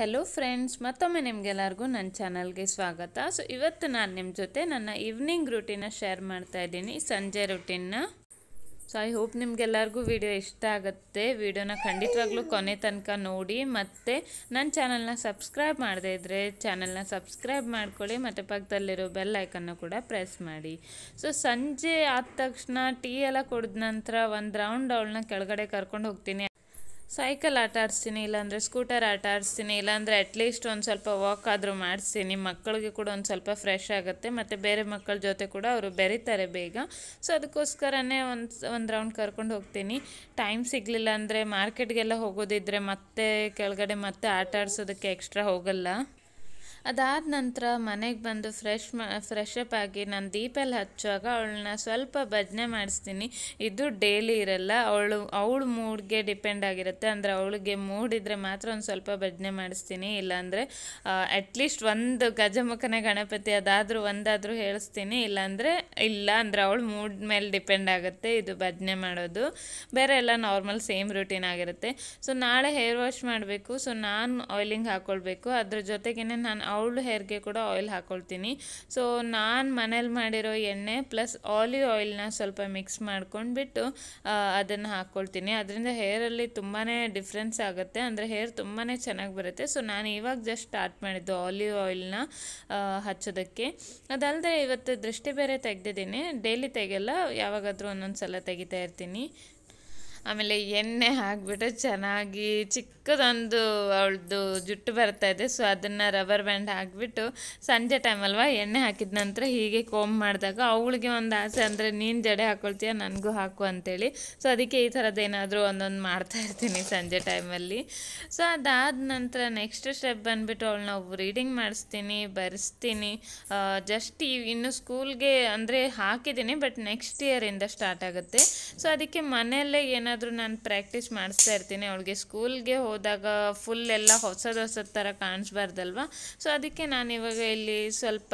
hello friends ಮತ್ತೊಮ್ಮೆ ನಿಮಗೆಲ್ಲರಿಗೂ ನನ್ನ ಚಾನಲ್ಗೆ ಸ್ವಾಗತ ಸೊ ಇವತ್ತು ನಾನು ನಿಮ್ಮ ಜೊತೆ ನನ್ನ ಈವ್ನಿಂಗ್ ರುಟೀನ ಶೇರ್ ಮಾಡ್ತಾ ಇದ್ದೀನಿ ಸಂಜೆ ರೂಟೀನ್ನ ಸೊ ಐ ಹೋಪ್ ನಿಮಗೆಲ್ಲರಿಗೂ ವಿಡಿಯೋ ಇಷ್ಟ ಆಗುತ್ತೆ ವಿಡಿಯೋನ ಖಂಡಿತವಾಗ್ಲೂ ಕೊನೆ ತನಕ ನೋಡಿ ಮತ್ತು ನನ್ನ ಚಾನಲ್ನ ಸಬ್ಸ್ಕ್ರೈಬ್ ಮಾಡದೇ ಇದ್ದರೆ ಚಾನಲ್ನ ಸಬ್ಸ್ಕ್ರೈಬ್ ಮಾಡ್ಕೊಳ್ಳಿ ಮತ್ತು ಪಕ್ಕದಲ್ಲಿರೋ ಬೆಲ್ ಐಕನ್ನು ಕೂಡ ಪ್ರೆಸ್ ಮಾಡಿ ಸೊ ಸಂಜೆ ಆದ ತಕ್ಷಣ ಟೀ ಎಲ್ಲ ಕುಡಿದ ನಂತರ ಒಂದು ರೌಂಡ್ ಅವಳನ್ನ ಕೆಳಗಡೆ ಕರ್ಕೊಂಡು ಹೋಗ್ತೀನಿ ಸೈಕಲ್ ಆಟ ಆಡಿಸ್ತೀನಿ ಇಲ್ಲಾಂದರೆ ಸ್ಕೂಟರ್ ಆಟ ಆಡಿಸ್ತೀನಿ ಇಲ್ಲಾಂದರೆ ಅಟ್ಲೀಸ್ಟ್ ಒಂದು ಸ್ವಲ್ಪ ವಾಕ್ ಆದರೂ ಮಾಡಿಸ್ತೀನಿ ಮಕ್ಕಳಿಗೆ ಕೂಡ ಒಂದು ಸ್ವಲ್ಪ ಫ್ರೆಶ್ ಆಗುತ್ತೆ ಮತ್ತು ಬೇರೆ ಮಕ್ಕಳ ಜೊತೆ ಕೂಡ ಅವರು ಬೆರೀತಾರೆ ಬೇಗ ಸೊ ಅದಕ್ಕೋಸ್ಕರನೇ ಒಂದು ಒಂದು ರೌಂಡ್ ಕರ್ಕೊಂಡು ಹೋಗ್ತೀನಿ ಟೈಮ್ ಸಿಗಲಿಲ್ಲ ಅಂದರೆ ಮಾರ್ಕೆಟ್ಗೆಲ್ಲ ಹೋಗೋದಿದ್ದರೆ ಮತ್ತೆ ಕೆಳಗಡೆ ಮತ್ತೆ ಆಟ ಆಡಿಸೋದಕ್ಕೆ ಎಕ್ಸ್ಟ್ರಾ ಹೋಗಲ್ಲ ಅದಾದ ನಂತರ ಮನೆಗೆ ಬಂದು ಫ್ರೆಶ್ ಮಾ ಫ್ರೆಶಪ್ ಆಗಿ ನಾನು ದೀಪಲ್ಲಿ ಹಚ್ಚುವಾಗ ಅವಳನ್ನ ಸ್ವಲ್ಪ ಭಜನೆ ಮಾಡಿಸ್ತೀನಿ ಇದು ಡೈಲಿ ಇರಲ್ಲ ಅವಳು ಅವಳ ಮೂಡ್ಗೆ ಡಿಪೆಂಡ್ ಆಗಿರುತ್ತೆ ಅಂದರೆ ಅವಳಿಗೆ ಮೂಡ್ ಇದ್ದರೆ ಮಾತ್ರ ಒಂದು ಸ್ವಲ್ಪ ಭಜನೆ ಮಾಡಿಸ್ತೀನಿ ಇಲ್ಲಾಂದರೆ ಅಟ್ಲೀಸ್ಟ್ ಒಂದು ಗಜಮುಖನೇ ಗಣಪತಿ ಅದಾದರೂ ಒಂದಾದರೂ ಹೇಳಿಸ್ತೀನಿ ಇಲ್ಲಾಂದರೆ ಇಲ್ಲ ಅಂದರೆ ಅವಳು ಮೂಡ್ ಮೇಲೆ ಡಿಪೆಂಡ್ ಆಗುತ್ತೆ ಇದು ಭಜನೆ ಮಾಡೋದು ಬೇರೆ ಎಲ್ಲ ನಾರ್ಮಲ್ ಸೇಮ್ ರೂಟೀನ್ ಆಗಿರುತ್ತೆ ಸೊ ನಾಳೆ ಹೇರ್ ವಾಶ್ ಮಾಡಬೇಕು ಸೊ ನಾನು ಆಯಿಲಿಂಗ್ ಹಾಕ್ಕೊಳ್ಬೇಕು ಅದ್ರ ಜೊತೆಗೇನೆ ನಾನು ಅವಳು ಹೇರ್ಗೆ ಕೂಡ ಆಯಿಲ್ ಹಾಕ್ಕೊಳ್ತೀನಿ ಸೊ ನಾನು ಮನೇಲಿ ಮಾಡಿರೋ ಎಣ್ಣೆ ಪ್ಲಸ್ ಆಲಿವ್ ಆಯಿಲ್ನ ಸ್ವಲ್ಪ ಮಿಕ್ಸ್ ಮಾಡ್ಕೊಂಡ್ಬಿಟ್ಟು ಅದನ್ನು ಹಾಕ್ಕೊಳ್ತೀನಿ ಅದರಿಂದ ಹೇರಲ್ಲಿ ತುಂಬಾ ಡಿಫ್ರೆನ್ಸ್ ಆಗುತ್ತೆ ಅಂದರೆ ಹೇರ್ ತುಂಬಾ ಚೆನ್ನಾಗಿ ಬರುತ್ತೆ ಸೊ ನಾನು ಇವಾಗ ಜಸ್ಟ್ ಸ್ಟಾರ್ಟ್ ಮಾಡಿದ್ದು ಆಲಿವ್ ಆಯಿಲ್ನ ಹಚ್ಚೋದಕ್ಕೆ ಅದಲ್ಲದೆ ಇವತ್ತು ದೃಷ್ಟಿ ಬೇರೆ ತೆಗೆದಿದ್ದೀನಿ ಡೈಲಿ ತೆಗೆಯಲ್ಲ ಯಾವಾಗಾದರೂ ಒಂದೊಂದು ಸಲ ತೆಗಿತಾ ಇರ್ತೀನಿ ಆಮೇಲೆ ಎಣ್ಣೆ ಹಾಕ್ಬಿಟ್ಟು ಚೆನ್ನಾಗಿ ಚಿಕ್ಕದೊಂದು ಅವಳದು ಜುಟ್ಟು ಬರ್ತಾ ಇದೆ ಸೊ ಅದನ್ನು ರಬ್ಬರ್ ಬ್ಯಾಂಡ್ ಹಾಕಿಬಿಟ್ಟು ಸಂಜೆ ಟೈಮಲ್ವಾ ಎಣ್ಣೆ ಹಾಕಿದ ನಂತರ ಹೀಗೆ ಕೋಮ್ ಮಾಡಿದಾಗ ಅವಳಿಗೆ ಒಂದು ಆಸೆ ಅಂದರೆ ನೀನು ಜಡೆ ಹಾಕೊಳ್ತೀಯ ನನಗೂ ಹಾಕು ಅಂತೇಳಿ ಸೊ ಅದಕ್ಕೆ ಈ ಏನಾದರೂ ಒಂದೊಂದು ಮಾಡ್ತಾ ಇರ್ತೀನಿ ಸಂಜೆ ಟೈಮಲ್ಲಿ ಸೊ ಅದಾದ ನಂತರ ನೆಕ್ಸ್ಟ್ ಸ್ಟೆಪ್ ಬಂದುಬಿಟ್ಟು ಅವಳನ್ನ ರೀಡಿಂಗ್ ಮಾಡಿಸ್ತೀನಿ ಬರೆಸ್ತೀನಿ ಜಸ್ಟ್ ಈ ಇನ್ನು ಸ್ಕೂಲ್ಗೆ ಅಂದರೆ ಹಾಕಿದ್ದೀನಿ ಬಟ್ ನೆಕ್ಸ್ಟ್ ಇಯರಿಂದ ಸ್ಟಾರ್ಟ್ ಆಗುತ್ತೆ ಸೊ ಅದಕ್ಕೆ ಮನೆಯಲ್ಲೇ ಏನಾದರೂ ಏನಾದರೂ ನಾನು ಪ್ರಾಕ್ಟೀಸ್ ಮಾಡಿಸ್ತಾ ಇರ್ತೀನಿ ಅವಳಿಗೆ ಸ್ಕೂಲ್ಗೆ ಹೋದಾಗ ಫುಲ್ ಎಲ್ಲ ಹೊಸದು ಹೊಸದ ಥರ ಕಾಣಿಸ್ಬಾರ್ದಲ್ವ ಸೊ ಅದಕ್ಕೆ ನಾನು ಇವಾಗ ಇಲ್ಲಿ ಸ್ವಲ್ಪ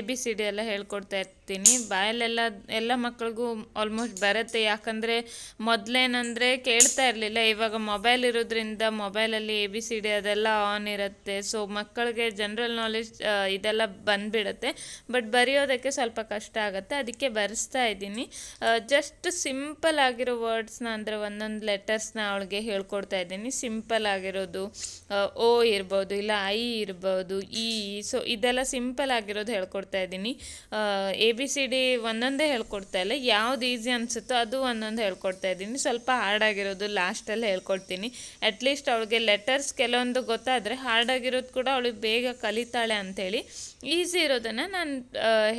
ಎ ಬಿ ಸಿ ಡಿ ಎಲ್ಲ ಹೇಳ್ಕೊಡ್ತಾ ಇರ್ತೀನಿ ಬಾಯಲ್ಲೆಲ್ಲ ಎಲ್ಲ ಮಕ್ಕಳಿಗೂ ಆಲ್ಮೋಸ್ಟ್ ಬರುತ್ತೆ ಯಾಕಂದರೆ ಮೊದಲೇನಂದರೆ ಕೇಳ್ತಾ ಇರಲಿಲ್ಲ ಇವಾಗ ಮೊಬೈಲ್ ಇರೋದ್ರಿಂದ ಮೊಬೈಲಲ್ಲಿ ಎ ಬಿ ಸಿ ಡಿ ಅದೆಲ್ಲ ಆನ್ ಇರುತ್ತೆ ಸೊ ಮಕ್ಕಳಿಗೆ ಜನರಲ್ ನಾಲೆಜ್ ಇದೆಲ್ಲ ಬಂದ್ಬಿಡುತ್ತೆ ಬಟ್ ಬರೆಯೋದಕ್ಕೆ ಸ್ವಲ್ಪ ಕಷ್ಟ ಆಗುತ್ತೆ ಅದಕ್ಕೆ ಬರೆಸ್ತಾ ಇದ್ದೀನಿ ಜಸ್ಟ್ ಸಿಂಪಲ್ ಆಗಿರೋ ನಾನು ಅಂದರೆ ಒಂದೊಂದು ಲೆಟರ್ಸ್ನ ಅವಳಿಗೆ ಹೇಳ್ಕೊಡ್ತಾ ಇದ್ದೀನಿ ಸಿಂಪಲ್ ಆಗಿರೋದು ಓ ಇರ್ಬೋದು ಇಲ್ಲ ಐ ಇರ್ಬೋದು ಇ e, ಸೊ ಇದೆಲ್ಲ ಸಿಂಪಲ್ ಆಗಿರೋದು ಹೇಳ್ಕೊಡ್ತಾ ಇದ್ದೀನಿ ಎ ಬಿ ಸಿ ಡಿ ಒಂದೊಂದೇ ಹೇಳ್ಕೊಡ್ತಾ ಇಲ್ಲ ಯಾವ್ದು ಈಸಿ ಅನಿಸುತ್ತೋ ಅದು ಒಂದೊಂದು ಹೇಳ್ಕೊಡ್ತಾ ಇದ್ದೀನಿ ಸ್ವಲ್ಪ ಹಾರ್ಡ್ ಆಗಿರೋದು ಲಾಸ್ಟಲ್ಲಿ ಹೇಳ್ಕೊಡ್ತೀನಿ ಅಟ್ಲೀಸ್ಟ್ ಅವಳಿಗೆ ಲೆಟರ್ಸ್ ಕೆಲವೊಂದು ಗೊತ್ತಾದರೆ ಹಾರ್ಡ್ ಆಗಿರೋದು ಕೂಡ ಅವಳಿಗೆ ಬೇಗ ಕಲಿತಾಳೆ ಅಂಥೇಳಿ ಈಸಿ ಇರೋದನ್ನು ನಾನು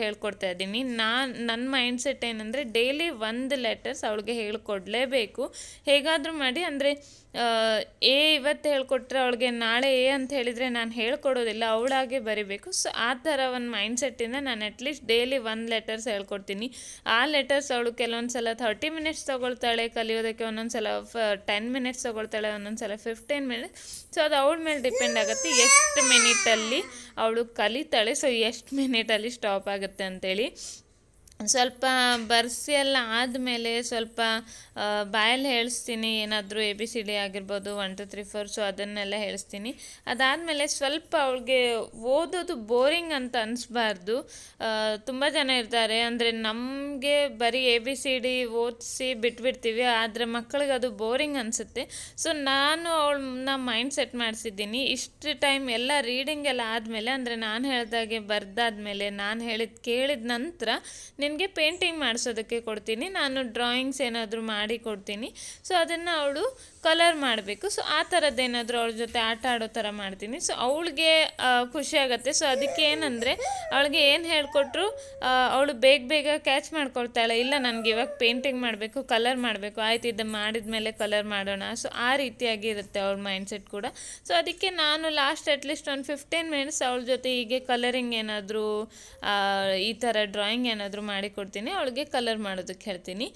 ಹೇಳ್ಕೊಡ್ತಾ ಇದ್ದೀನಿ ನಾನು ನನ್ನ ಮೈಂಡ್ಸೆಟ್ ಏನಂದರೆ ಡೈಲಿ ಒಂದು ಲೆಟರ್ಸ್ ಅವಳಿಗೆ ಹೇಳ್ಕೊಡ್ಲೇಬೇಕು ಮಾಡಬೇಕು ಹೇಗಾದರೂ ಮಾಡಿ ಅಂದರೆ ಎ ಇವತ್ತು ಹೇಳ್ಕೊಟ್ರೆ ಅವಳಿಗೆ ನಾಳೆ ಎ ಅಂತ ಹೇಳಿದರೆ ನಾನು ಹೇಳ್ಕೊಡೋದಿಲ್ಲ ಅವಳಾಗೆ ಬರಿಬೇಕು ಸೊ ಆ ಥರ ಒಂದು ಮೈಂಡ್ಸೆಟ್ಟಿಂದ ನಾನು ಅಟ್ಲೀಸ್ಟ್ ಡೈಲಿ ಒಂದು ಲೆಟರ್ಸ್ ಹೇಳ್ಕೊಡ್ತೀನಿ ಆ ಲೆಟರ್ಸ್ ಅವಳು ಕೆಲವೊಂದು ಸಲ ಥರ್ಟಿ ಮಿನಿಟ್ಸ್ ತೊಗೊಳ್ತಾಳೆ ಕಲಿಯೋದಕ್ಕೆ ಒಂದೊಂದು ಸಲ ಫ ಟೆನ್ ಮಿನಿಟ್ಸ್ ತೊಗೊಳ್ತಾಳೆ ಒಂದೊಂದು ಸಲ ಫಿಫ್ಟೀನ್ ಮಿನಿಟ್ಸ್ ಸೊ ಅದು ಅವಳ ಮೇಲೆ ಡಿಪೆಂಡ್ ಆಗುತ್ತೆ ಎಷ್ಟು ಮಿನಿಟಲ್ಲಿ ಅವಳು ಕಲಿತಾಳೆ ಸೊ ಎಷ್ಟು ಮಿನಿಟಲ್ಲಿ ಸ್ಟಾಪ್ ಆಗುತ್ತೆ ಅಂತೇಳಿ ಸ್ವಲ್ಪ ಬರ್ಸಿ ಎಲ್ಲ ಆದಮೇಲೆ ಸ್ವಲ್ಪ ಬಾಯಲ್ಲಿ ಹೇಳಿಸ್ತೀನಿ ಏನಾದರೂ ಎ ಬಿ ಸಿ ಡಿ ಆಗಿರ್ಬೋದು one two three four so ಅದನ್ನೆಲ್ಲ ಹೇಳಿಸ್ತೀನಿ ಅದಾದಮೇಲೆ ಸ್ವಲ್ಪ ಅವಳಿಗೆ ಓದೋದು ಬೋರಿಂಗ್ ಅಂತ ಅನಿಸ್ಬಾರ್ದು ತುಂಬ ಜನ ಇರ್ತಾರೆ ಅಂದರೆ ನಮಗೆ ಬರೀ ಎ ಬಿ ಸಿ ಡಿ ಓದಿಸಿ ಬಿಟ್ಬಿಡ್ತೀವಿ ಆದರೆ ಮಕ್ಕಳಿಗೆ ಅದು ಬೋರಿಂಗ್ ಅನಿಸುತ್ತೆ ಸೊ ನಾನು ಅವಳನ್ನ ಮೈಂಡ್ ಸೆಟ್ ಮಾಡಿಸಿದ್ದೀನಿ ಇಷ್ಟು ಟೈಮ್ ಎಲ್ಲ ರೀಡಿಂಗ್ ಎಲ್ಲ ಆದಮೇಲೆ ಅಂದರೆ ನಾನು ಹೇಳಿದಾಗೆ ಬರ್ದಾದ್ಮೇಲೆ ನಾನು ಹೇಳಿದ ಕೇಳಿದ ನಂತರ ನಿನಗೆ ಪೇಂಟಿಂಗ್ ಮಾಡಿಸೋದಕ್ಕೆ ಕೊಡ್ತೀನಿ ನಾನು ಡ್ರಾಯಿಂಗ್ಸ್ ಏನಾದರೂ ಮಾಡಿ ಕೊಡ್ತೀನಿ ಸೊ ಅದನ್ನು ಅವಳು ಕಲರ್ ಮಾಡಬೇಕು ಸೊ ಆ ಥರದ್ದೇನಾದರೂ ಅವಳ ಜೊತೆ ಆಟ ಆಡೋ ಥರ ಮಾಡ್ತೀನಿ ಸೊ ಅವಳಿಗೆ ಖುಷಿ ಆಗುತ್ತೆ ಸೊ ಅದಕ್ಕೆ ಏನಂದರೆ ಅವಳಿಗೆ ಏನು ಹೇಳಿಕೊಟ್ರು ಅವಳು ಬೇಗ ಬೇಗ ಕ್ಯಾಚ್ ಮಾಡ್ಕೊಳ್ತಾಳೆ ಇಲ್ಲ ನನಗೆ ಇವಾಗ ಪೇಂಟಿಂಗ್ ಮಾಡಬೇಕು ಕಲರ್ ಮಾಡಬೇಕು ಆಯ್ತು ಇದು ಮಾಡಿದ ಮೇಲೆ ಕಲರ್ ಮಾಡೋಣ ಸೊ ಆ ರೀತಿಯಾಗಿ ಇರುತ್ತೆ ಅವಳ ಮೈಂಡ್ಸೆಟ್ ಕೂಡ ಸೊ ಅದಕ್ಕೆ ನಾನು ಲಾಸ್ಟ್ ಅಟ್ಲೀಸ್ಟ್ ಒಂದು ಫಿಫ್ಟೀನ್ ಮಿನಿಟ್ಸ್ ಅವಳ ಜೊತೆ ಹೀಗೆ ಕಲರಿಂಗ್ ಏನಾದರೂ ಈ ಥರ ಡ್ರಾಯಿಂಗ್ ಏನಾದರೂ ಮಾಡಿಕೊಡ್ತೀನಿ ಅವಳಿಗೆ ಕಲರ್ ಮಾಡೋದಕ್ಕೆ ಹೇಳ್ತೀನಿ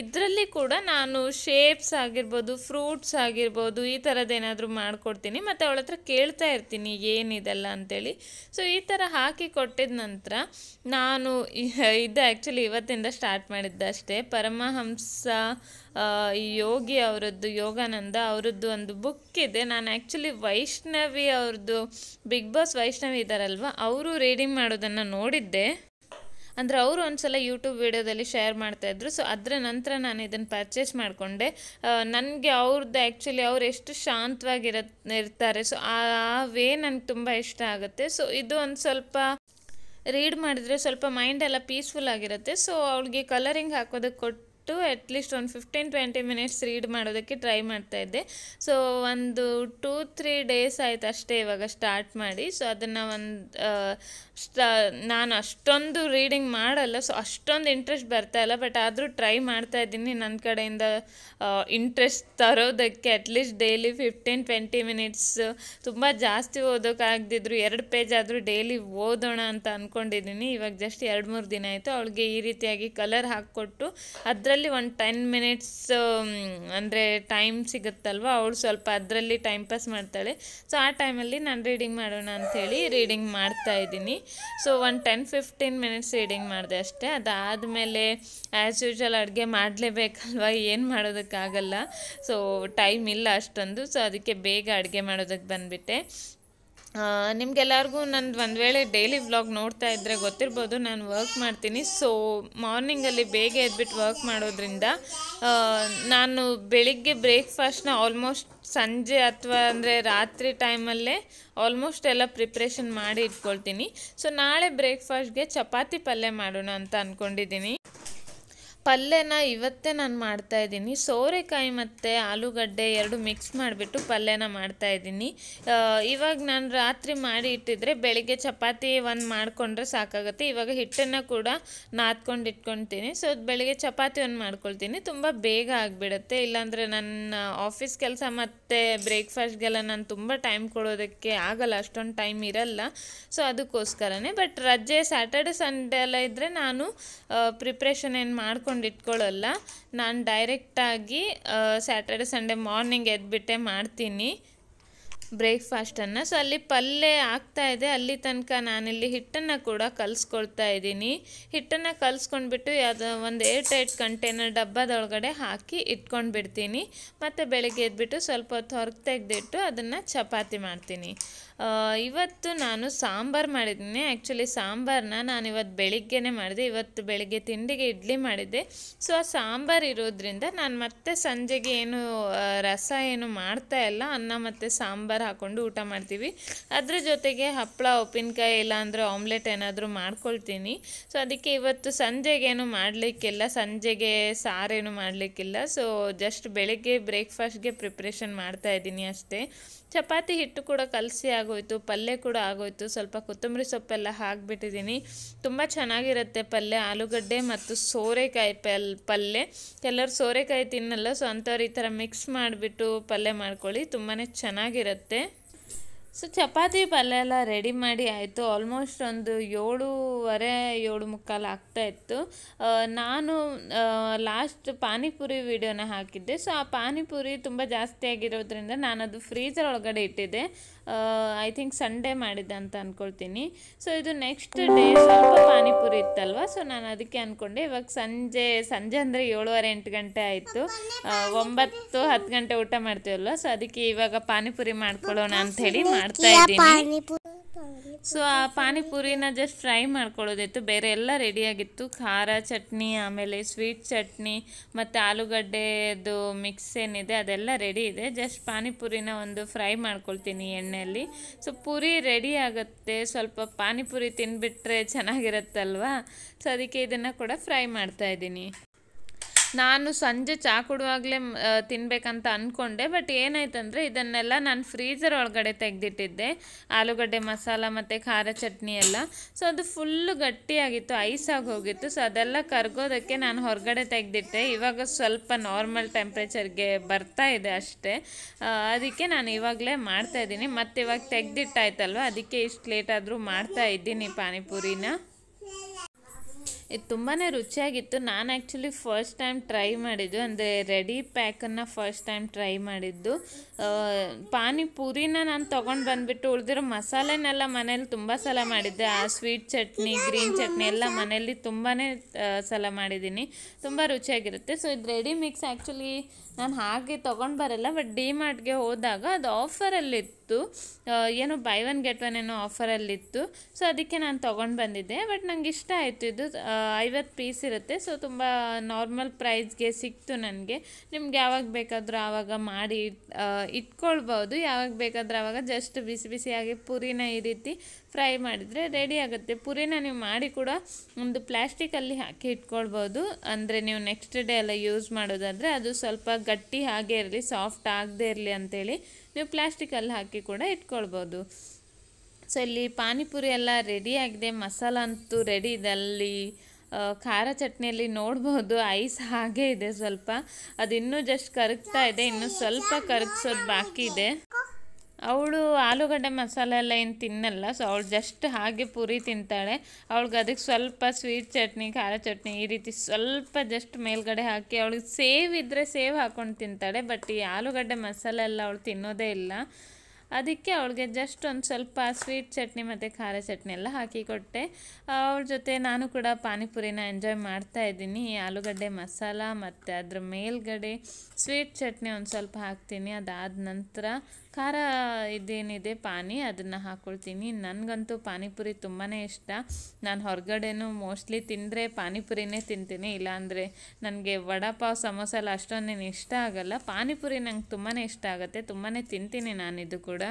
ಇದರಲ್ಲಿ ಕೂಡ ನಾನು ಶೇಪ್ಸ್ ಆಗಿರ್ಬೋದು ಫ್ರೂಟ್ಸ್ ಆಗಿರ್ಬೋದು ಈ ಥರದ್ದೇನಾದರೂ ಮಾಡಿಕೊಡ್ತೀನಿ ಮತ್ತು ಅವಳ ಹತ್ರ ಕೇಳ್ತಾ ಇರ್ತೀನಿ ಏನಿದೆಲ್ಲ ಅಂಥೇಳಿ ಸೊ ಈ ಥರ ಹಾಕಿ ಕೊಟ್ಟಿದ ನಂತರ ನಾನು ಇದು ಆ್ಯಕ್ಚುಲಿ ಇವತ್ತಿಂದ ಸ್ಟಾರ್ಟ್ ಮಾಡಿದ್ದಷ್ಟೇ ಪರಮಹಂಸ ಯೋಗಿ ಅವರದ್ದು ಯೋಗಾನಂದ ಅವರದ್ದು ಒಂದು ಬುಕ್ ಇದೆ ನಾನು ಆ್ಯಕ್ಚುಲಿ ವೈಷ್ಣವಿ ಅವ್ರದ್ದು ಬಿಗ್ ಬಾಸ್ ವೈಷ್ಣವಿ ಇದ್ದಾರಲ್ವ ಅವರು ರೀಡಿಂಗ್ ಮಾಡೋದನ್ನು ನೋಡಿದ್ದೆ ಅಂದರೆ ಅವರು ಒಂದ್ಸಲ ಯೂಟ್ಯೂಬ್ ವಿಡಿಯೋದಲ್ಲಿ ಶೇರ್ ಮಾಡ್ತಾಯಿದ್ರು ಸೊ ಅದರ ನಂತರ ನಾನು ಇದನ್ನು ಪರ್ಚೇಸ್ ಮಾಡಿಕೊಂಡೆ ನನಗೆ ಅವ್ರದ್ದು ಆ್ಯಕ್ಚುಲಿ ಅವ್ರು ಎಷ್ಟು ಶಾಂತವಾಗಿರ ಇರ್ತಾರೆ ಸೊ ಆ ವೇ ನನಗೆ ತುಂಬ ಇಷ್ಟ ಆಗುತ್ತೆ ಸೊ ಇದು ಒಂದು ಸ್ವಲ್ಪ ರೀಡ್ ಮಾಡಿದರೆ ಸ್ವಲ್ಪ ಮೈಂಡ್ ಎಲ್ಲ ಪೀಸ್ಫುಲ್ ಆಗಿರುತ್ತೆ ಸೊ ಅವಳಿಗೆ ಕಲರಿಂಗ್ ಹಾಕೋದಕ್ಕೆ ಕೊಟ್ಟು ಬಿಟ್ಟು ಅಟ್ಲೀಸ್ಟ್ ಒಂದು ಫಿಫ್ಟೀನ್ ಟ್ವೆಂಟಿ ಮಿನಿಟ್ಸ್ ರೀಡ್ ಮಾಡೋದಕ್ಕೆ ಟ್ರೈ ಮಾಡ್ತಾ ಇದ್ದೆ ಸೊ ಒಂದು ಟೂ ತ್ರೀ ಡೇಸ್ ಆಯಿತು ಅಷ್ಟೇ ಇವಾಗ ಸ್ಟಾರ್ಟ್ ಮಾಡಿ ಸೊ ಅದನ್ನು ಒಂದು ನಾನು ಅಷ್ಟೊಂದು ರೀಡಿಂಗ್ ಮಾಡಲ್ಲ ಸೊ ಅಷ್ಟೊಂದು ಇಂಟ್ರೆಸ್ಟ್ ಬರ್ತಾ ಇಲ್ಲ ಬಟ್ ಆದರೂ ಟ್ರೈ ಮಾಡ್ತಾ ಇದ್ದೀನಿ ನನ್ನ ಕಡೆಯಿಂದ ಇಂಟ್ರೆಸ್ಟ್ ತರೋದಕ್ಕೆ at least daily fifteen twenty minutes ತುಂಬ ಜಾಸ್ತಿ ಓದೋಕ್ಕಾಗ್ದಿದ್ರು ಎರಡು ಪೇಜ್ ಆದರೂ ಡೈಲಿ ಓದೋಣ ಅಂತ ಅಂದ್ಕೊಂಡಿದ್ದೀನಿ ಇವಾಗ ಜಸ್ಟ್ ಎರಡು ಮೂರು ದಿನ ಆಯಿತು ಅವಳಿಗೆ ಈ ರೀತಿಯಾಗಿ ಕಲರ್ ಹಾಕ್ಕೊಟ್ಟು ಅದರ ಅದರಲ್ಲಿ ಒಂದು ಟೆನ್ ಮಿನಿಟ್ಸ್ ಅಂದರೆ ಟೈಮ್ ಸಿಗುತ್ತಲ್ವ ಅವಳು ಸ್ವಲ್ಪ ಅದರಲ್ಲಿ ಟೈಮ್ ಪಾಸ್ ಮಾಡ್ತಾಳೆ ಸೊ ಆ ಟೈಮಲ್ಲಿ ನಾನು ರೀಡಿಂಗ್ ಮಾಡೋಣ ಅಂಥೇಳಿ ರೀಡಿಂಗ್ ಮಾಡ್ತಾ ಇದ್ದೀನಿ ಸೊ ಒಂದು ಟೆನ್ ಫಿಫ್ಟೀನ್ ಮಿನಿಟ್ಸ್ ರೀಡಿಂಗ್ ಮಾಡಿದೆ ಅಷ್ಟೇ ಅದಾದಮೇಲೆ ಆ್ಯಸ್ ಯೂಶ್ವಲ್ ಅಡುಗೆ ಮಾಡಲೇಬೇಕಲ್ವ ಏನು ಮಾಡೋದಕ್ಕಾಗಲ್ಲ ಸೊ ಟೈಮ್ ಇಲ್ಲ ಅಷ್ಟೊಂದು ಸೊ ಅದಕ್ಕೆ ಬೇಗ ಅಡುಗೆ ಮಾಡೋದಕ್ಕೆ ಬಂದುಬಿಟ್ಟೆ ನಿಮಗೆಲ್ಲರಿಗೂ ನಂದು ಒಂದು ವೇಳೆ ಡೈಲಿ ವ್ಲಾಗ್ ನೋಡ್ತಾ ಇದ್ದರೆ ಗೊತ್ತಿರ್ಬೋದು ನಾನು ವರ್ಕ್ ಮಾಡ್ತೀನಿ ಸೊ ಮಾರ್ನಿಂಗಲ್ಲಿ ಬೇಗ ಎದ್ಬಿಟ್ಟು ವರ್ಕ್ ಮಾಡೋದ್ರಿಂದ ನಾನು ಬೆಳಿಗ್ಗೆ ಬ್ರೇಕ್ಫಾಸ್ಟ್ನ ಆಲ್ಮೋಸ್ಟ್ ಸಂಜೆ ಅಥವಾ ಅಂದರೆ ರಾತ್ರಿ ಟೈಮಲ್ಲೇ ಆಲ್ಮೋಸ್ಟ್ ಎಲ್ಲ ಪ್ರಿಪ್ರೇಷನ್ ಮಾಡಿ ಇಟ್ಕೊಳ್ತೀನಿ ಸೊ ನಾಳೆ ಬ್ರೇಕ್ಫಾಸ್ಟ್ಗೆ ಚಪಾತಿ ಪಲ್ಯ ಮಾಡೋಣ ಅಂತ ಅಂದ್ಕೊಂಡಿದ್ದೀನಿ ಪಲ್ಯನ ಇವತ್ತೇ ನಾನು ಮಾಡ್ತಾಯಿದ್ದೀನಿ ಸೋರೆಕಾಯಿ ಮತ್ತು ಆಲೂಗಡ್ಡೆ ಎರಡು ಮಿಕ್ಸ್ ಮಾಡಿಬಿಟ್ಟು ಪಲ್ಯನ ಮಾಡ್ತಾಯಿದ್ದೀನಿ ಇವಾಗ ನಾನು ರಾತ್ರಿ ಮಾಡಿ ಇಟ್ಟಿದ್ರೆ ಬೆಳಿಗ್ಗೆ ಚಪಾತಿ ಒಂದು ಮಾಡಿಕೊಂಡ್ರೆ ಸಾಕಾಗುತ್ತೆ ಇವಾಗ ಹಿಟ್ಟನ್ನು ಕೂಡ ನಾದ್ಕೊಂಡು ಇಟ್ಕೊತೀನಿ ಸೊ ಬೆಳಿಗ್ಗೆ ಚಪಾತಿ ಒಂದು ಮಾಡ್ಕೊಳ್ತೀನಿ ತುಂಬ ಬೇಗ ಆಗಿಬಿಡುತ್ತೆ ಇಲ್ಲಾಂದರೆ ನನ್ನ ಆಫೀಸ್ ಕೆಲಸ ಮತ್ತು ಬ್ರೇಕ್ಫಾಸ್ಟ್ಗೆಲ್ಲ ನಾನು ತುಂಬ ಟೈಮ್ ಕೊಡೋದಕ್ಕೆ ಆಗಲ್ಲ ಅಷ್ಟೊಂದು ಟೈಮ್ ಇರಲ್ಲ ಸೊ ಅದಕ್ಕೋಸ್ಕರನೇ ಬಟ್ ರಜೆ ಸ್ಯಾಟರ್ಡೆ ಸಂಡೇ ಎಲ್ಲ ಇದ್ದರೆ ನಾನು ಪ್ರಿಪ್ರೇಷನ್ ಏನು ಮಾಡ್ಕೊಂಡು ಮಾಡ್ಕೊಂಡು ಇಟ್ಕೊಳ್ಳಲ್ಲ ನಾನು ಡೈರೆಕ್ಟಾಗಿ ಸ್ಯಾಟರ್ಡೆ ಸಂಡೇ ಮಾರ್ನಿಂಗ್ ಎದ್ಬಿಟ್ಟೆ ಮಾಡ್ತೀನಿ ಬ್ರೇಕ್ಫಾಸ್ಟನ್ನು ಸೊ ಅಲ್ಲಿ ಪಲ್ಯ ಆಗ್ತಾ ಇದೆ ಅಲ್ಲಿ ತನಕ ನಾನಿಲ್ಲಿ ಹಿಟ್ಟನ್ನು ಕೂಡ ಕಲಿಸ್ಕೊಳ್ತಾ ಇದ್ದೀನಿ ಹಿಟ್ಟನ್ನು ಕಲಿಸ್ಕೊಂಡ್ಬಿಟ್ಟು ಯಾವುದೋ ಒಂದು ಏರ್ ಟೈಟ್ ಕಂಟೈನರ್ ಡಬ್ಬದೊಳಗಡೆ ಹಾಕಿ ಇಟ್ಕೊಂಡು ಬಿಡ್ತೀನಿ ಮತ್ತು ಬೆಳಗ್ಗೆ ಎದ್ಬಿಟ್ಟು ಸ್ವಲ್ಪ ಹೊತ್ತು ಹೊರಗೆ ತೆಗೆದಿಟ್ಟು ಅದನ್ನು ಚಪಾತಿ ಮಾಡ್ತೀನಿ ಇವತ್ತು ನಾನು ಸಾಂಬಾರು ಮಾಡಿದ್ದೀನಿ ಆ್ಯಕ್ಚುಲಿ ಸಾಂಬಾರನ್ನ ನಾನು ಇವತ್ತು ಬೆಳಿಗ್ಗೆನೇ ಮಾಡಿದೆ ಇವತ್ತು ಬೆಳಿಗ್ಗೆ ತಿಂಡಿಗೆ ಇಡ್ಲಿ ಮಾಡಿದ್ದೆ ಸೊ ಆ ಸಾಂಬಾರು ಇರೋದ್ರಿಂದ ನಾನು ಮತ್ತೆ ಸಂಜೆಗೆ ಏನು ರಸ ಏನು ಮಾಡ್ತಾ ಇಲ್ಲ ಅನ್ನ ಮತ್ತು ಸಾಂಬಾರು ಹಾಕ್ಕೊಂಡು ಊಟ ಮಾಡ್ತೀವಿ ಅದ್ರ ಜೊತೆಗೆ ಹಪ್ಪಳ ಉಪ್ಪಿನಕಾಯಿ ಇಲ್ಲಾಂದರೆ ಆಮ್ಲೆಟ್ ಏನಾದರೂ ಮಾಡ್ಕೊಳ್ತೀನಿ ಸೊ ಅದಕ್ಕೆ ಇವತ್ತು ಸಂಜೆಗೇನು ಮಾಡಲಿಕ್ಕಿಲ್ಲ ಸಂಜೆಗೆ ಸಾರೇನು ಮಾಡಲಿಕ್ಕಿಲ್ಲ ಸೊ ಜಸ್ಟ್ ಬೆಳಿಗ್ಗೆ ಬ್ರೇಕ್ಫಾಸ್ಟ್ಗೆ ಪ್ರಿಪ್ರೇಷನ್ ಮಾಡ್ತಾ ಇದ್ದೀನಿ ಅಷ್ಟೇ ಚಪಾತಿ ಹಿಟ್ಟು ಕೂಡ ಕಲಸಿ ಆಗ ಆಗೋಯಿತು ಪಲ್ಯ ಕೂಡ ಆಗೋಯ್ತು ಸ್ವಲ್ಪ ಕೊತ್ತಂಬರಿ ಸೊಪ್ಪೆಲ್ಲ ಹಾಕ್ಬಿಟ್ಟಿದ್ದೀನಿ ತುಂಬ ಚೆನ್ನಾಗಿರುತ್ತೆ ಪಲ್ಯ ಆಲೂಗಡ್ಡೆ ಮತ್ತು ಸೋರೆಕಾಯಿ ಪಲ್ ಪಲ್ಯ ಎಲ್ಲರೂ ಸೋರೆಕಾಯಿ ತಿನ್ನಲ್ಲ ಸೊ ಅಂಥವ್ರು ಈ ಥರ ಮಿಕ್ಸ್ ಮಾಡಿಬಿಟ್ಟು ಪಲ್ಯ ಮಾಡ್ಕೊಳ್ಳಿ ತುಂಬಾ ಚೆನ್ನಾಗಿರುತ್ತೆ ಸೊ ಚಪಾತಿ ಪಲ್ಯ ಎಲ್ಲ ರೆಡಿ ಮಾಡಿ ಆಯಿತು ಆಲ್ಮೋಸ್ಟ್ ಒಂದು ಏಳೂವರೆ ಏಳು ಮುಕ್ಕಾಲು ಆಗ್ತಾ ಇತ್ತು ನಾನು ಲಾಸ್ಟ್ ಪಾನಿಪುರಿ ವಿಡಿಯೋನ ಹಾಕಿದ್ದೆ ಸೊ ಆ ಪಾನಿಪುರಿ ತುಂಬ ಜಾಸ್ತಿ ಆಗಿರೋದ್ರಿಂದ ನಾನು ಅದು ಫ್ರೀಜರ್ ಒಳಗಡೆ ಇಟ್ಟಿದ್ದೆ ಐ ಥಿಂಕ್ ಸಂಡೇ ಮಾಡಿದ್ದೆ ಅಂತ ಅಂದ್ಕೊಳ್ತೀನಿ ಸೊ ಇದು ನೆಕ್ಸ್ಟ್ ಡೇ ಸ್ವಲ್ಪ ಪಾನಿಪುರಿ ಇತ್ತಲ್ವ ಸೊ ನಾನು ಅದಕ್ಕೆ ಅಂದ್ಕೊಂಡೆ ಇವಾಗ ಸಂಜೆ ಸಂಜೆ ಅಂದರೆ ಏಳುವರೆ ಎಂಟು ಗಂಟೆ ಆಯಿತು ಒಂಬತ್ತು ಹತ್ತು ಗಂಟೆ ಊಟ ಮಾಡ್ತೀವಲ್ವ ಸೊ ಅದಕ್ಕೆ ಇವಾಗ ಪಾನಿಪುರಿ ಮಾಡ್ಕೊಳ್ಳೋಣ ಅಂಥೇಳಿ ಮಾಡಿ ಮಾಡ್ತಾ ಇದ್ದೀನಿ ಸೊ ಆ ಪಾನಿಪುರಿನ ಜಸ್ಟ್ ಫ್ರೈ ಮಾಡ್ಕೊಳ್ಳೋದಿತ್ತು ಬೇರೆ ಎಲ್ಲ ರೆಡಿಯಾಗಿತ್ತು ಖಾರ ಚಟ್ನಿ ಆಮೇಲೆ ಸ್ವೀಟ್ ಚಟ್ನಿ ಮತ್ತು ಆಲೂಗಡ್ಡೆದು ಮಿಕ್ಸ್ ಏನಿದೆ ಅದೆಲ್ಲ ರೆಡಿ ಇದೆ ಜಸ್ಟ್ ಪಾನಿಪುರಿನ ಒಂದು ಫ್ರೈ ಮಾಡ್ಕೊಳ್ತೀನಿ ಎಣ್ಣೆಯಲ್ಲಿ ಸೊ ಪುರಿ ರೆಡಿ ಆಗುತ್ತೆ ಸ್ವಲ್ಪ ಪಾನಿಪುರಿ ತಿನ್ಬಿಟ್ರೆ ಚೆನ್ನಾಗಿರುತ್ತಲ್ವಾ ಸೊ ಅದಕ್ಕೆ ಇದನ್ನು ಕೂಡ ಫ್ರೈ ಮಾಡ್ತಾ ಇದ್ದೀನಿ ನಾನು ಸಂಜೆ ಚಹಾ ಕುಡುವಾಗಲೇ ತಿನ್ನಬೇಕಂತ ಅಂದ್ಕೊಂಡೆ ಬಟ್ ಏನಾಯ್ತಂದರೆ ಇದನ್ನೆಲ್ಲ ನಾನು ಫ್ರೀಜರ್ ಒಳಗಡೆ ತೆಗೆದಿಟ್ಟಿದ್ದೆ ಆಲೂಗಡ್ಡೆ ಮಸಾಲ ಮತ್ತು ಖಾರ ಚಟ್ನಿ ಎಲ್ಲ ಸೊ ಅದು ಫುಲ್ಲು ಗಟ್ಟಿಯಾಗಿತ್ತು ಐಸ್ ಆಗಿ ಹೋಗಿತ್ತು ಸೊ ಅದೆಲ್ಲ ಕರ್ಗೋದಕ್ಕೆ ನಾನು ಹೊರಗಡೆ ತೆಗೆದಿಟ್ಟೆ ಇವಾಗ ಸ್ವಲ್ಪ ನಾರ್ಮಲ್ ಟೆಂಪ್ರೇಚರ್ಗೆ ಬರ್ತಾ ಇದೆ ಅಷ್ಟೇ ಅದಕ್ಕೆ ನಾನು ಇವಾಗಲೇ ಮಾಡ್ತಾಯಿದ್ದೀನಿ ಮತ್ತು ಇವಾಗ ತೆಗೆದಿಟ್ಟಾಯ್ತಲ್ವ ಅದಕ್ಕೆ ಇಷ್ಟು ಲೇಟಾದರೂ ಮಾಡ್ತಾ ಇದ್ದೀನಿ ಪಾನಿಪುರಿನ ಇದು ತುಂಬಾ ರುಚಿಯಾಗಿತ್ತು ನಾನು ಆ್ಯಕ್ಚುಲಿ ಫಸ್ಟ್ ಟೈಮ್ ಟ್ರೈ ಮಾಡಿದ್ದು ಅಂದರೆ ರೆಡಿ ಪ್ಯಾಕನ್ನು ಫಸ್ಟ್ ಟೈಮ್ ಟ್ರೈ ಮಾಡಿದ್ದು ಪಾನಿಪುರಿನ ನಾನು ತೊಗೊಂಡು ಬಂದುಬಿಟ್ಟು ಉಳಿದಿರೋ ಮಸಾಲೆನೆಲ್ಲ ಮನೇಲಿ ತುಂಬ ಸಲ ಮಾಡಿದ್ದೆ ಆ ಸ್ವೀಟ್ ಚಟ್ನಿ ಗ್ರೀನ್ ಚಟ್ನಿ ಎಲ್ಲ ಮನೇಲಿ ತುಂಬಾ ಸಲ ಮಾಡಿದ್ದೀನಿ ತುಂಬ ರುಚಿಯಾಗಿರುತ್ತೆ ಸೊ ಇದು ರೆಡಿ ಮಿಕ್ಸ್ ಆ್ಯಕ್ಚುಲಿ ನಾನು ಹಾಗೆ ತೊಗೊಂಡು ಬರಲ್ಲ ಬಟ್ ಡಿ ಮಾರ್ಟ್ಗೆ ಹೋದಾಗ ಅದು ಆಫರಲ್ಲಿತ್ತು ಇತ್ತು ಏನೋ ಬೈ ಒನ್ ಗೆಟ್ ಒನ್ ಏನೋ ಆಫರಲ್ಲಿತ್ತು ಸೊ ಅದಕ್ಕೆ ನಾನು ತೊಗೊಂಡು ಬಂದಿದ್ದೆ ಬಟ್ ನಂಗೆ ಇಷ್ಟ ಆಯಿತು ಇದು ಐವತ್ತು ಪೀಸ್ ಇರುತ್ತೆ ಸೊ ತುಂಬ ನಾರ್ಮಲ್ ಪ್ರೈಸ್ಗೆ ಸಿಕ್ತು ನನಗೆ ನಿಮ್ಗೆ ಯಾವಾಗ ಬೇಕಾದರೂ ಆವಾಗ ಮಾಡಿ ಇಟ್ಕೊಳ್ಬೋದು ಯಾವಾಗ ಬೇಕಾದರೂ ಆವಾಗ ಜಸ್ಟ್ ಬಿಸಿ ಬಿಸಿಯಾಗಿ ಪುರಿನ ಈ ರೀತಿ ಫ್ರೈ ಮಾಡಿದರೆ ರೆಡಿ ಆಗುತ್ತೆ ಪುರಿನ ನೀವು ಮಾಡಿ ಕೂಡ ಒಂದು ಪ್ಲ್ಯಾಸ್ಟಿಕಲ್ಲಿ ಹಾಕಿ ಇಟ್ಕೊಳ್ಬೋದು ಅಂದರೆ ನೀವು ನೆಕ್ಸ್ಟ್ ಡೇ ಎಲ್ಲ ಯೂಸ್ ಮಾಡೋದಾದರೆ ಅದು ಸ್ವಲ್ಪ ಗಟ್ಟಿ ಹಾಗೆ ಇರಲಿ ಸಾಫ್ಟ್ ಆಗದೇ ಇರಲಿ ಅಂತೇಳಿ ನೀವು ಪ್ಲ್ಯಾಸ್ಟಿಕಲ್ಲಿ ಹಾಕಿ ಕೂಡ ಇಟ್ಕೊಳ್ಬೋದು ಸೊ ಇಲ್ಲಿ ಪಾನಿಪುರಿ ಎಲ್ಲ ರೆಡಿ ಆಗಿದೆ ಮಸಾಲ ಅಂತೂ ರೆಡಿ ಇದೆ ಅಲ್ಲಿ ಖಾರ ಚಟ್ನಿಯಲ್ಲಿ ನೋಡ್ಬೋದು ಐಸ್ ಹಾಗೆ ಇದೆ ಸ್ವಲ್ಪ ಅದು ಇನ್ನೂ ಜಸ್ಟ್ ಕರಗ್ತಾ ಇದೆ ಇನ್ನೂ ಸ್ವಲ್ಪ ಕರಗಿಸೋದು ಬಾಕಿ ಇದೆ ಅವಳು ಆಲೂಗಡ್ಡೆ ಮಸಾಲೆ ಎಲ್ಲ ಏನು ತಿನ್ನಲ್ಲ ಸೊ ಅವಳು ಜಸ್ಟ್ ಹಾಗೆ ಪೂರಿ ತಿಂತಾಳೆ ಅವಳಿಗೆ ಅದಕ್ಕೆ ಸ್ವಲ್ಪ ಸ್ವೀಟ್ ಚಟ್ನಿ ಖಾರ ಚಟ್ನಿ ಈ ರೀತಿ ಸ್ವಲ್ಪ ಜಸ್ಟ್ ಮೇಲ್ಗಡೆ ಹಾಕಿ ಅವಳಿಗೆ ಸೇವ್ ಇದ್ದರೆ ಸೇವ್ ಹಾಕ್ಕೊಂಡು ತಿಂತಾಳೆ ಬಟ್ ಈ ಆಲೂಗಡ್ಡೆ ಮಸಾಲೆ ಎಲ್ಲ ಅವಳು ತಿನ್ನೋದೇ ಇಲ್ಲ ಅದಕ್ಕೆ ಅವಳಿಗೆ ಜಸ್ಟ್ ಒಂದು ಸ್ವಲ್ಪ ಸ್ವೀಟ್ ಚಟ್ನಿ ಮತ್ತು ಖಾರ ಚಟ್ನಿ ಎಲ್ಲ ಹಾಕಿಕೊಟ್ಟೆ ಅವಳ ಜೊತೆ ನಾನು ಕೂಡ ಪಾನಿಪುರಿನ ಎಂಜಾಯ್ ಮಾಡ್ತಾ ಇದ್ದೀನಿ ಆಲೂಗಡ್ಡೆ ಮಸಾಲ ಮತ್ತು ಅದ್ರ ಮೇಲ್ಗಡೆ ಸ್ವೀಟ್ ಚಟ್ನಿ ಒಂದು ಸ್ವಲ್ಪ ಹಾಕ್ತೀನಿ ಅದಾದ ನಂತರ ಖಾರ ಇದೇನಿದೆ ಪಾನಿ ಅದನ್ನು ಹಾಕ್ಕೊಳ್ತೀನಿ ನನಗಂತೂ ಪಾನಿಪುರಿ ತುಂಬಾ ಇಷ್ಟ ನಾನು ಹೊರಗಡೆನೂ ಮೋಸ್ಟ್ಲಿ ತಿಂದರೆ ಪಾನಿಪುರಿನೇ ತಿಂತೀನಿ ಇಲ್ಲಾಂದರೆ ನನಗೆ ವಡಾಪಾವ್ ಸಮೋಸಲ್ಲ ಎಲ್ಲ ಅಷ್ಟೊಂದೇನು ಇಷ್ಟ ಆಗಲ್ಲ ಪಾನಿಪುರಿ ನಂಗೆ ತುಂಬಾ ಇಷ್ಟ ಆಗುತ್ತೆ ತುಂಬಾ ತಿಂತೀನಿ ನಾನಿದು ಕೂಡ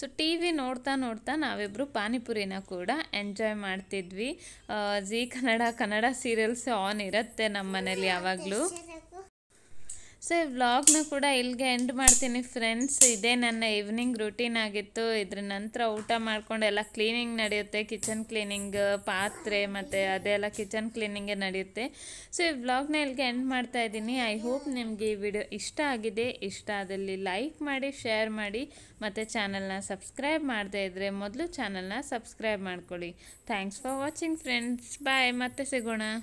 ಸೊ ಟಿ ವಿ ನೋಡ್ತಾ ನೋಡ್ತಾ ನಾವಿಬ್ಬರು ಪಾನಿಪುರಿನ ಕೂಡ ಎಂಜಾಯ್ ಮಾಡ್ತಿದ್ವಿ Zee Kannada Kannada serials on ಇರುತ್ತೆ ನಮ್ಮ ಮನೇಲಿ ಯಾವಾಗಲೂ ಸೊ ಈ ವ್ಲಾಗ್ನ ಕೂಡ ಇಲ್ಲಿಗೆ ಎಂಡ್ ಮಾಡ್ತೀನಿ ಫ್ರೆಂಡ್ಸ್ ಇದೇ ನನ್ನ ಈವ್ನಿಂಗ್ ರುಟೀನ್ ಆಗಿತ್ತು ಇದ್ರ ನಂತರ ಊಟ ಮಾಡಿಕೊಂಡು ಎಲ್ಲ ಕ್ಲೀನಿಂಗ್ ನಡೆಯುತ್ತೆ ಕಿಚನ್ ಕ್ಲೀನಿಂಗ್ ಪಾತ್ರೆ ಮತ್ತು ಅದೆಲ್ಲ ಕಿಚನ್ ಕ್ಲೀನಿಂಗೇ ನಡೆಯುತ್ತೆ ಸೊ ಈ ವ್ಲಾಗ್ನ ಇಲ್ಲಿಗೆ ಎಂಡ್ ಮಾಡ್ತಾ ಇದ್ದೀನಿ ಐ ಹೋಪ್ ನಿಮಗೆ ಈ ವಿಡಿಯೋ ಇಷ್ಟ ಆಗಿದೆ ಇಷ್ಟ ಆದಲ್ಲಿ ಲೈಕ್ ಮಾಡಿ ಶೇರ್ ಮಾಡಿ ಮತ್ತು ಚಾನಲ್ನ ಸಬ್ಸ್ಕ್ರೈಬ್ ಮಾಡದೇ ಇದ್ದರೆ ಮೊದಲು ಚಾನಲ್ನ ಸಬ್ಸ್ಕ್ರೈಬ್ ಮಾಡ್ಕೊಳ್ಳಿ thanks for watching friends bye ಮತ್ತೆ ಸಿಗೋಣ